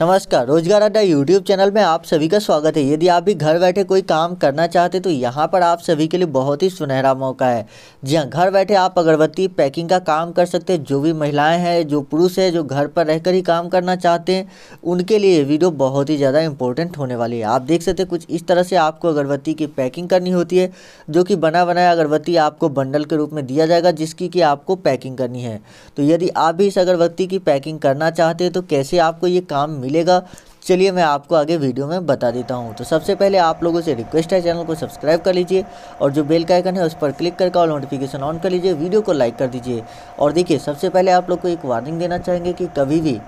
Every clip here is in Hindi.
नमस्कार रोजगार अड्डा यूट्यूब चैनल में आप सभी का स्वागत है यदि आप भी घर बैठे कोई काम करना चाहते तो यहाँ पर आप सभी के लिए बहुत ही सुनहरा मौका है जी हाँ घर बैठे आप अगरबत्ती पैकिंग का काम कर सकते हैं जो भी महिलाएं हैं जो पुरुष हैं जो घर पर रहकर ही काम करना चाहते हैं उनके लिए ये वीडियो बहुत ही ज़्यादा इंपॉर्टेंट होने वाली है आप देख सकते कुछ इस तरह से आपको अगरबत्ती की पैकिंग करनी होती है जो कि बना बनाया अगरबत्ती आपको बंडल के रूप में दिया जाएगा जिसकी कि आपको पैकिंग करनी है तो यदि आप भी इस अगरबत्ती की पैकिंग करना चाहते हैं तो कैसे आपको ये काम मिलेगा चलिए मैं आपको आगे वीडियो में बता देता हूँ तो सबसे पहले आप लोगों से रिक्वेस्ट है चैनल को सब्सक्राइब कर लीजिए और जो बेल का आइकन है उस पर क्लिक करके और नोटिफिकेशन ऑन कर लीजिए वीडियो को लाइक कर दीजिए और देखिए सबसे पहले आप लोग को एक वार्निंग देना चाहेंगे कि कभी भी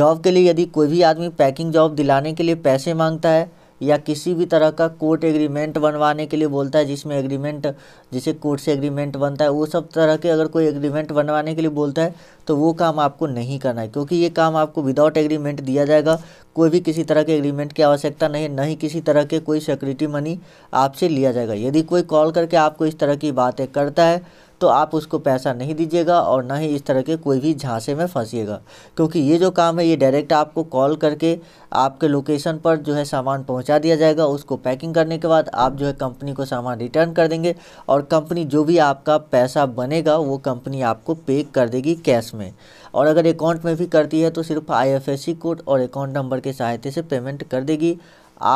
जॉब के लिए यदि कोई भी आदमी पैकिंग जॉब दिलाने के लिए पैसे मांगता है या किसी भी तरह का कोर्ट एग्रीमेंट बनवाने के लिए बोलता है जिसमें एग्रीमेंट जिसे कोर्ट से एग्रीमेंट बनता है वो सब तरह के अगर कोई एग्रीमेंट बनवाने के लिए बोलता है तो वो काम आपको नहीं करना है क्योंकि ये काम आपको विदाउट एग्रीमेंट दिया जाएगा कोई भी किसी तरह के एग्रीमेंट की आवश्यकता नहीं है ही किसी तरह के कोई सिक्योरिटी मनी आपसे लिया जाएगा यदि कोई कॉल करके आपको इस तरह की बातें करता है तो आप उसको पैसा नहीं दीजिएगा और ना ही इस तरह के कोई भी झांसे में फंसीएगा क्योंकि ये जो काम है ये डायरेक्ट आपको कॉल करके आपके लोकेशन पर जो है सामान पहुंचा दिया जाएगा उसको पैकिंग करने के बाद आप जो है कंपनी को सामान रिटर्न कर देंगे और कंपनी जो भी आपका पैसा बनेगा वो कंपनी आपको पे कर देगी कैश में और अगर अकाउंट में भी करती है तो सिर्फ आई कोड और अकाउंट नंबर के सहायता से पेमेंट कर देगी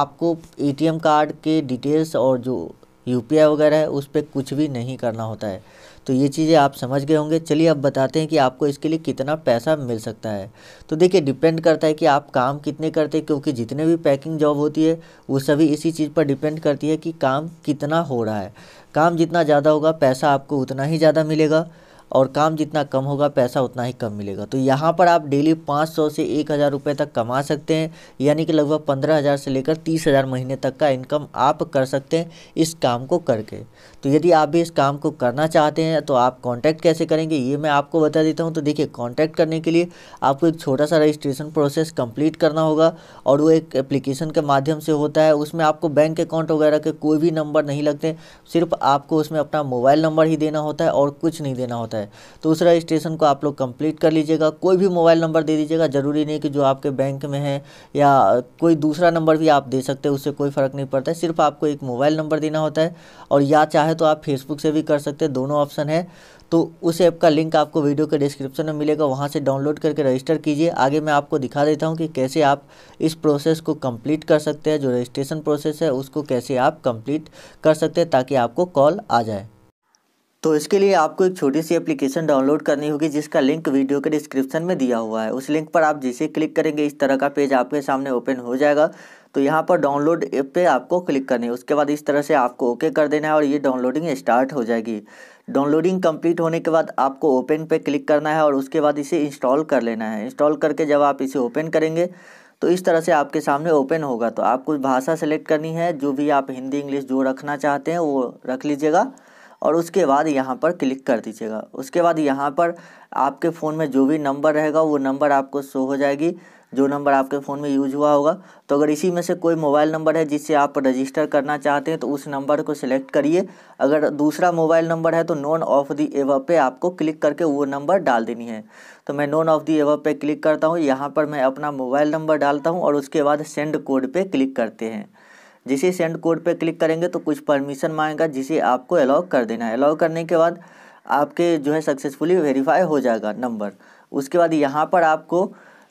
आपको ए कार्ड के डिटेल्स और जो यू वगैरह है उस पर कुछ भी नहीं करना होता है तो ये चीज़ें आप समझ गए होंगे चलिए अब बताते हैं कि आपको इसके लिए कितना पैसा मिल सकता है तो देखिए डिपेंड करता है कि आप काम कितने करते हैं क्योंकि जितने भी पैकिंग जॉब होती है वो सभी इसी चीज़ पर डिपेंड करती है कि काम कितना हो रहा है काम जितना ज़्यादा होगा पैसा आपको उतना ही ज़्यादा मिलेगा और काम जितना कम होगा पैसा उतना ही कम मिलेगा तो यहाँ पर आप डेली पाँच सौ से एक हज़ार रुपये तक कमा सकते हैं यानी कि लगभग पंद्रह हज़ार से लेकर तीस हज़ार महीने तक का इनकम आप कर सकते हैं इस काम को करके तो यदि आप भी इस काम को करना चाहते हैं तो आप कॉन्टैक्ट कैसे करेंगे ये मैं आपको बता देता हूँ तो देखिए कॉन्टैक्ट करने के लिए आपको एक छोटा सा रजिस्ट्रेशन प्रोसेस कम्प्लीट करना होगा और वो एक एप्लीकेशन के माध्यम से होता है उसमें आपको बैंक अकाउंट वगैरह के कोई भी नंबर नहीं लगते सिर्फ आपको उसमें अपना मोबाइल नंबर ही देना होता है और कुछ नहीं देना होता है है तो उस रजिस्ट्रेशन को आप लोग कंप्लीट कर लीजिएगा कोई भी मोबाइल नंबर दे दीजिएगा ज़रूरी नहीं कि जो आपके बैंक में है या कोई दूसरा नंबर भी आप दे सकते हैं उससे कोई फ़र्क नहीं पड़ता है सिर्फ आपको एक मोबाइल नंबर देना होता है और या चाहे तो आप फेसबुक से भी कर सकते हैं दोनों ऑप्शन है तो उस ऐप का लिंक आपको वीडियो के डिस्क्रिप्शन में मिलेगा वहाँ से डाउनलोड करके रजिस्टर कीजिए आगे मैं आपको दिखा देता हूँ कि कैसे आप इस प्रोसेस को कंप्लीट कर सकते हैं जो रजिस्ट्रेशन प्रोसेस है उसको कैसे आप कंप्लीट कर सकते हैं ताकि आपको कॉल आ जाए तो इसके लिए आपको एक छोटी सी एप्लीकेशन डाउनलोड करनी होगी जिसका लिंक वीडियो के डिस्क्रिप्शन में दिया हुआ है उस लिंक पर आप जिसे क्लिक करेंगे इस तरह का पेज आपके सामने ओपन हो जाएगा तो यहाँ पर डाउनलोड ऐप पे आपको क्लिक करनी है उसके बाद इस तरह से आपको ओके कर देना है और ये डाउनलोडिंग स्टार्ट हो जाएगी डाउनलोडिंग कंप्लीट होने के बाद आपको ओपन पे क्लिक करना है और उसके बाद इसे इंस्टॉल कर लेना है इंस्टॉल करके जब आप इसे ओपन करेंगे तो इस तरह से आपके सामने ओपन होगा तो आपको भाषा सेलेक्ट करनी है जो भी आप हिंदी इंग्लिश जो रखना चाहते हैं वो रख लीजिएगा और उसके बाद यहाँ पर क्लिक कर दीजिएगा उसके बाद यहाँ पर आपके फ़ोन में जो भी नंबर रहेगा वो नंबर आपको शो हो जाएगी जो नंबर आपके फ़ोन में यूज हुआ होगा तो अगर इसी में से कोई मोबाइल नंबर है जिससे आप रजिस्टर करना चाहते हैं तो उस नंबर को सिलेक्ट करिए अगर दूसरा मोबाइल नंबर है तो नॉन ऑफ दी एव पे आपको क्लिक करके वो नंबर डाल देनी है तो मैं नॉन ऑफ दी एव पे क्लिक करता हूँ यहाँ पर मैं अपना मोबाइल नंबर डालता हूँ और उसके बाद सेंड कोड पर क्लिक करते हैं जिसे सेंड कोड पे क्लिक करेंगे तो कुछ परमिशन मांगेगा जिसे आपको अलाउ कर देना है अलाउ करने के बाद आपके जो है सक्सेसफुली वेरीफाई हो जाएगा नंबर उसके बाद यहाँ पर आपको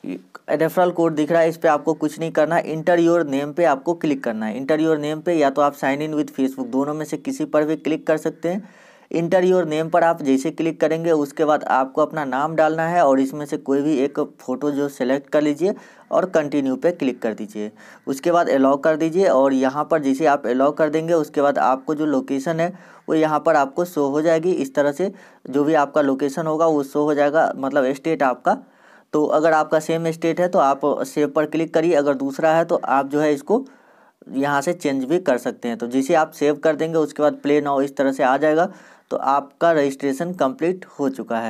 रेफरल कोड दिख रहा है इस पर आपको कुछ नहीं करना है इंटर योर नेम पे आपको क्लिक करना है इंटर योर नेम पे या तो आप साइन इन विद फेसबुक दोनों में से किसी पर भी क्लिक कर सकते हैं इंटर योर नेम पर आप जैसे क्लिक करेंगे उसके बाद आपको अपना नाम डालना है और इसमें से कोई भी एक फ़ोटो जो सेलेक्ट कर लीजिए और कंटिन्यू पे क्लिक कर दीजिए उसके बाद अलाउ कर दीजिए और यहाँ पर जैसे आप अलाउ कर देंगे उसके बाद आपको जो लोकेशन है वो यहाँ पर आपको शो हो जाएगी इस तरह से जो भी आपका लोकेशन होगा वो शो हो जाएगा मतलब स्टेट आपका तो अगर आपका सेम स्टेट है तो आप सेव पर क्लिक करिए अगर दूसरा है तो आप जो है इसको यहाँ से चेंज भी कर सकते हैं तो जैसे आप सेव कर देंगे उसके बाद प्ले नाउ इस तरह से आ जाएगा तो आपका रजिस्ट्रेशन कंप्लीट हो चुका है